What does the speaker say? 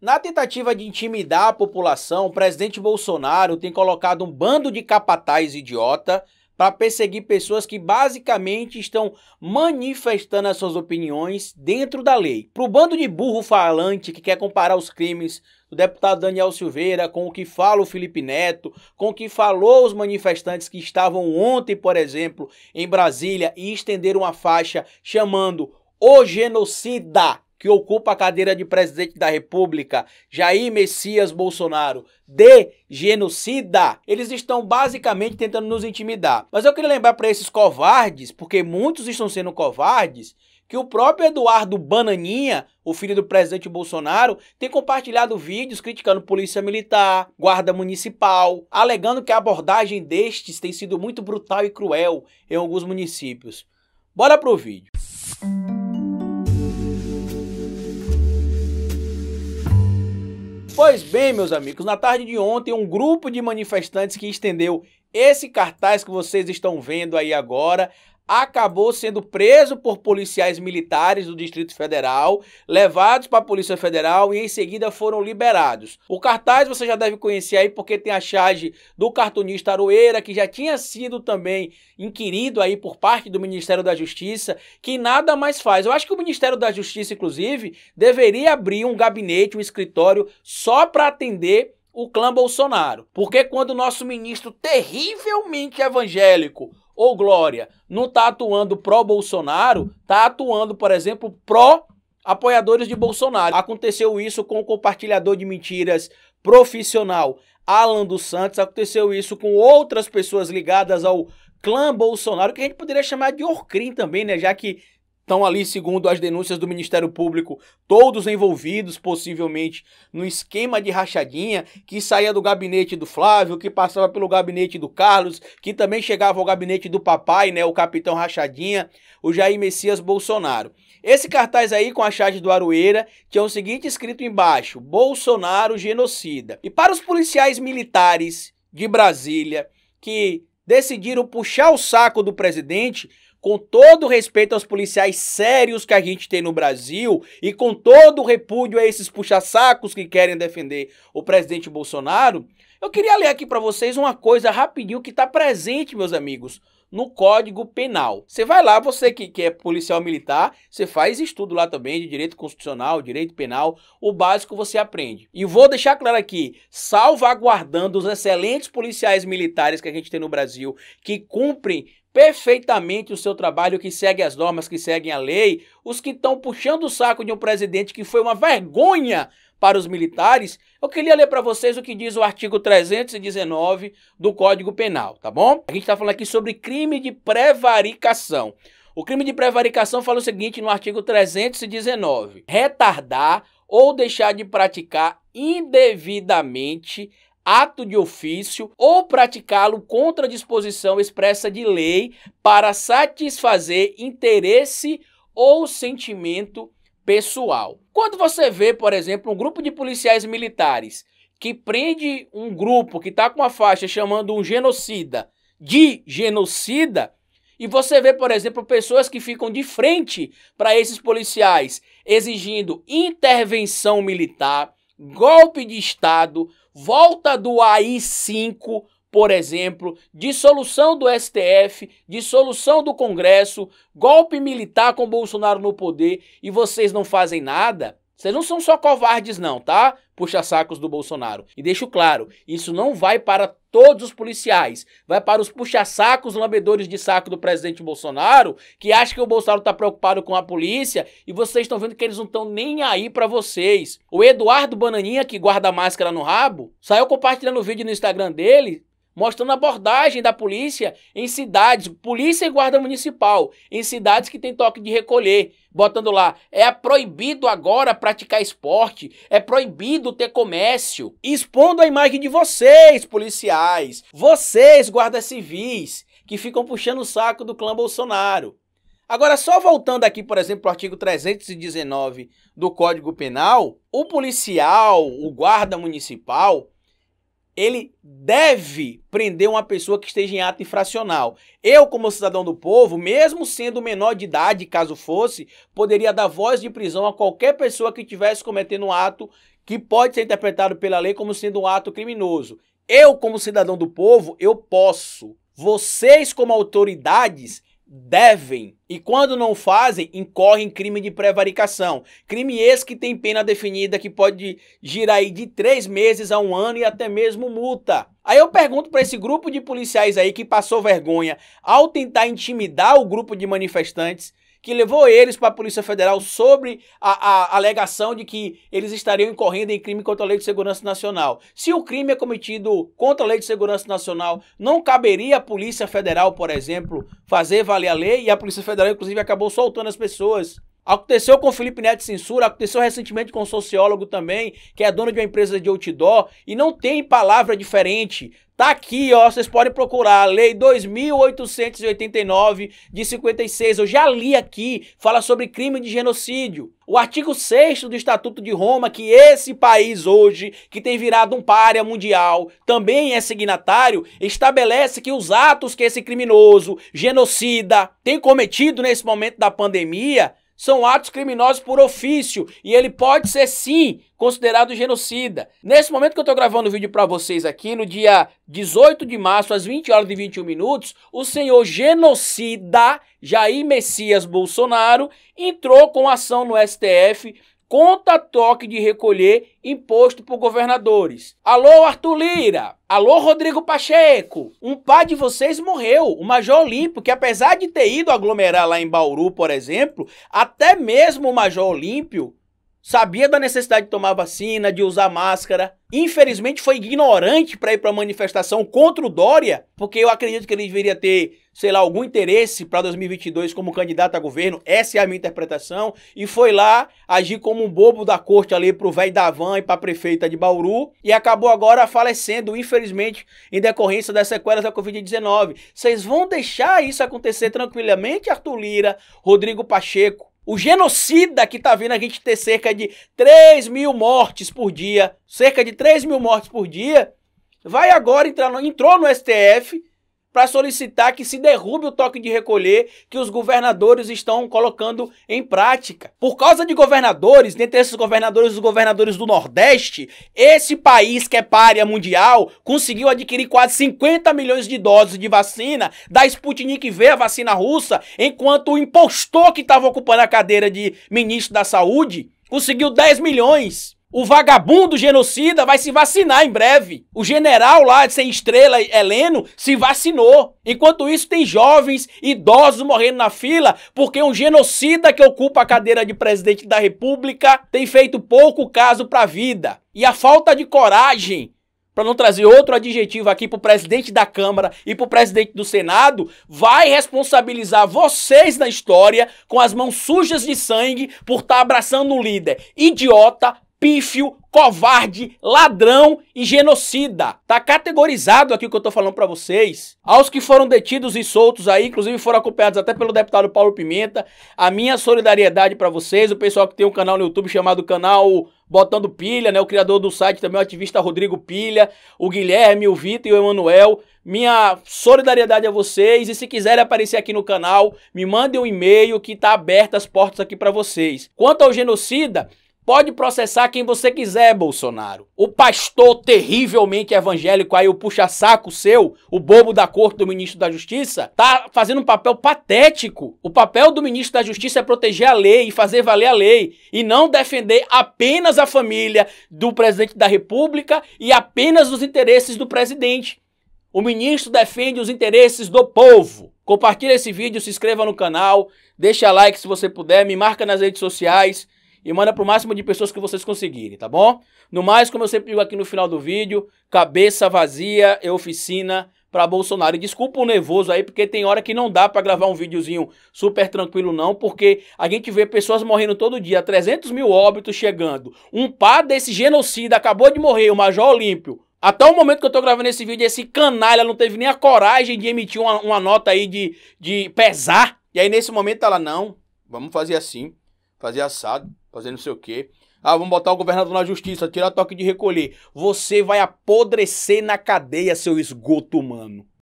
Na tentativa de intimidar a população, o presidente Bolsonaro tem colocado um bando de capatazes idiota para perseguir pessoas que basicamente estão manifestando as suas opiniões dentro da lei. Para o bando de burro falante que quer comparar os crimes do deputado Daniel Silveira com o que fala o Felipe Neto, com o que falou os manifestantes que estavam ontem, por exemplo, em Brasília e estenderam uma faixa chamando o genocida que ocupa a cadeira de presidente da República, Jair Messias Bolsonaro, de genocida. Eles estão basicamente tentando nos intimidar. Mas eu queria lembrar para esses covardes, porque muitos estão sendo covardes, que o próprio Eduardo Bananinha, o filho do presidente Bolsonaro, tem compartilhado vídeos criticando polícia militar, guarda municipal, alegando que a abordagem destes tem sido muito brutal e cruel em alguns municípios. Bora pro vídeo. Pois bem, meus amigos, na tarde de ontem, um grupo de manifestantes que estendeu esse cartaz que vocês estão vendo aí agora acabou sendo preso por policiais militares do Distrito Federal, levados para a Polícia Federal e em seguida foram liberados. O cartaz você já deve conhecer aí porque tem a charge do cartunista Aroeira, que já tinha sido também inquirido aí por parte do Ministério da Justiça, que nada mais faz. Eu acho que o Ministério da Justiça, inclusive, deveria abrir um gabinete, um escritório só para atender o clã Bolsonaro. Porque quando o nosso ministro terrivelmente evangélico, ou Glória, não está atuando pró-Bolsonaro, está atuando, por exemplo, pró apoiadores de Bolsonaro. Aconteceu isso com o compartilhador de mentiras profissional Alan dos Santos, aconteceu isso com outras pessoas ligadas ao clã Bolsonaro, que a gente poderia chamar de Orcrim também, né? Já que Estão ali, segundo as denúncias do Ministério Público, todos envolvidos possivelmente no esquema de rachadinha que saía do gabinete do Flávio, que passava pelo gabinete do Carlos, que também chegava ao gabinete do papai, né, o capitão Rachadinha, o Jair Messias Bolsonaro. Esse cartaz aí com a charge do Aroeira tinha o seguinte escrito embaixo: Bolsonaro genocida. E para os policiais militares de Brasília que decidiram puxar o saco do presidente, com todo respeito aos policiais sérios que a gente tem no Brasil e com todo o repúdio a esses puxa-sacos que querem defender o presidente Bolsonaro, eu queria ler aqui para vocês uma coisa rapidinho que está presente, meus amigos, no Código Penal. Você vai lá, você que, que é policial militar, você faz estudo lá também de direito constitucional, direito penal, o básico você aprende. E vou deixar claro aqui, salvaguardando os excelentes policiais militares que a gente tem no Brasil, que cumprem perfeitamente o seu trabalho, que segue as normas, que seguem a lei, os que estão puxando o saco de um presidente que foi uma vergonha para os militares, eu queria ler para vocês o que diz o artigo 319 do Código Penal, tá bom? A gente está falando aqui sobre crime de prevaricação. O crime de prevaricação fala o seguinte no artigo 319: retardar ou deixar de praticar indevidamente ato de ofício ou praticá-lo contra a disposição expressa de lei para satisfazer interesse ou sentimento pessoal. Quando você vê, por exemplo, um grupo de policiais militares que prende um grupo que está com a faixa chamando um genocida de genocida, e você vê, por exemplo, pessoas que ficam de frente para esses policiais exigindo intervenção militar, golpe de Estado, volta do AI-5, por exemplo, dissolução do STF, dissolução do Congresso, golpe militar com Bolsonaro no poder e vocês não fazem nada? Vocês não são só covardes, não, tá? Puxa-sacos do Bolsonaro. E deixo claro, isso não vai para todos os policiais. Vai para os puxa-sacos, lambedores de saco do presidente Bolsonaro, que acham que o Bolsonaro está preocupado com a polícia e vocês estão vendo que eles não estão nem aí para vocês. O Eduardo Bananinha, que guarda a máscara no rabo, saiu compartilhando o vídeo no Instagram dele, mostrando a abordagem da polícia em cidades, polícia e guarda municipal, em cidades que tem toque de recolher, botando lá, é proibido agora praticar esporte, é proibido ter comércio, expondo a imagem de vocês, policiais, vocês, guardas civis, que ficam puxando o saco do clã Bolsonaro. Agora, só voltando aqui, por exemplo, ao artigo 319 do Código Penal, o policial, o guarda municipal, ele deve prender uma pessoa que esteja em ato infracional. Eu, como cidadão do povo, mesmo sendo menor de idade, caso fosse, poderia dar voz de prisão a qualquer pessoa que estivesse cometendo um ato que pode ser interpretado pela lei como sendo um ato criminoso. Eu, como cidadão do povo, eu posso. Vocês, como autoridades, devem e quando não fazem, incorrem crime de prevaricação. Crime esse que tem pena definida que pode girar aí de três meses a um ano e até mesmo multa. Aí eu pergunto para esse grupo de policiais aí que passou vergonha ao tentar intimidar o grupo de manifestantes que levou eles para a Polícia Federal sobre a, a, alegação de que eles estariam incorrendo em crime contra a Lei de Segurança Nacional. Se o crime é cometido contra a Lei de Segurança Nacional, não caberia a Polícia Federal, por exemplo, fazer valer a lei e a Polícia Federal, inclusive, acabou soltando as pessoas. Aconteceu com o Felipe Neto Censura, aconteceu recentemente com um sociólogo também, que é dono de uma empresa de outdoor, e não tem palavra diferente. Tá aqui, ó, vocês podem procurar a Lei 2889 de 56. Eu já li aqui, fala sobre crime de genocídio. O artigo 6 do Estatuto de Roma, que esse país hoje, que tem virado um párea mundial, também é signatário, estabelece que os atos que esse criminoso, genocida, tem cometido nesse momento da pandemia são atos criminosos por ofício e ele pode ser sim considerado genocida. Nesse momento que eu estou gravando o vídeo para vocês aqui, no dia 18 de março, às 20 horas e 21 minutos, o senhor genocida Jair Messias Bolsonaro entrou com ação no STF conta toque de recolher imposto por governadores. Alô, Arthur Lira! Alô, Rodrigo Pacheco! Um pai de vocês morreu, o Major Olimpo, que apesar de ter ido aglomerar lá em Bauru, por exemplo, até mesmo o Major Olímpio sabia da necessidade de tomar vacina, de usar máscara. Infelizmente foi ignorante para ir para a manifestação contra o Dória, porque eu acredito que ele deveria ter, sei lá, algum interesse para 2022 como candidato a governo. Essa é a minha interpretação. E foi lá agir como um bobo da corte ali pro velho Davan e para a prefeita de Bauru e acabou agora falecendo, infelizmente, em decorrência das sequelas da COVID-19. Vocês vão deixar isso acontecer tranquilamente, Arthur Lira, Rodrigo Pacheco, o genocida que tá vindo a gente ter cerca de 3 mil mortes por dia, cerca de 3 mil mortes por dia, vai agora entrar, no, entrou no STF para solicitar que se derrube o toque de recolher que os governadores estão colocando em prática. Por causa de governadores, dentre esses governadores, os governadores do Nordeste, esse país que é párea mundial conseguiu adquirir quase 50 milhões de doses de vacina da Sputnik V, a vacina russa, enquanto o impostor que estava ocupando a cadeira de ministro da Saúde conseguiu 10 milhões. O vagabundo genocida vai se vacinar em breve. O general lá, sem estrela, Heleno, se vacinou. Enquanto isso, tem jovens, idosos morrendo na fila, porque um genocida que ocupa a cadeira de presidente da república tem feito pouco caso para a vida. E a falta de coragem, para não trazer outro adjetivo aqui para o presidente da Câmara e para o presidente do Senado, vai responsabilizar vocês na história com as mãos sujas de sangue por estar tá abraçando um líder idiota, pífio, covarde, ladrão e genocida. Tá categorizado aqui o que eu tô falando para vocês. Aos que foram detidos e soltos aí, inclusive foram acompanhados até pelo deputado Paulo Pimenta, a minha solidariedade para vocês, o pessoal que tem um canal no YouTube chamado canal Botando Pilha, né, o criador do site também, é o ativista Rodrigo Pilha, o Guilherme, o Vitor e o Emanuel. Minha solidariedade a vocês e se quiserem aparecer aqui no canal, me mandem um e-mail que tá aberto as portas aqui para vocês. Quanto ao genocida, Pode processar quem você quiser, Bolsonaro. O pastor terrivelmente evangélico aí, o puxa-saco seu, o bobo da corte do ministro da Justiça, tá fazendo um papel patético. O papel do ministro da Justiça é proteger a lei e fazer valer a lei e não defender apenas a família do presidente da República e apenas os interesses do presidente. O ministro defende os interesses do povo. Compartilhe esse vídeo, se inscreva no canal, deixa like se você puder, me marca nas redes sociais e manda para o máximo de pessoas que vocês conseguirem, tá bom? No mais, como eu sempre digo aqui no final do vídeo, cabeça vazia é oficina para Bolsonaro. E desculpa o nervoso aí, porque tem hora que não dá para gravar um videozinho super tranquilo não, porque a gente vê pessoas morrendo todo dia, 300 mil óbitos chegando. Um par desse genocida acabou de morrer, o Major Olímpio. Até o momento que eu tô gravando esse vídeo, esse canalha não teve nem a coragem de emitir uma, uma nota aí de, de pesar. E aí nesse momento ela, não, vamos fazer assim fazer assado, fazer não sei o quê. Ah, vamos botar o governador na justiça, tirar toque de recolher. Você vai apodrecer na cadeia, seu esgoto humano.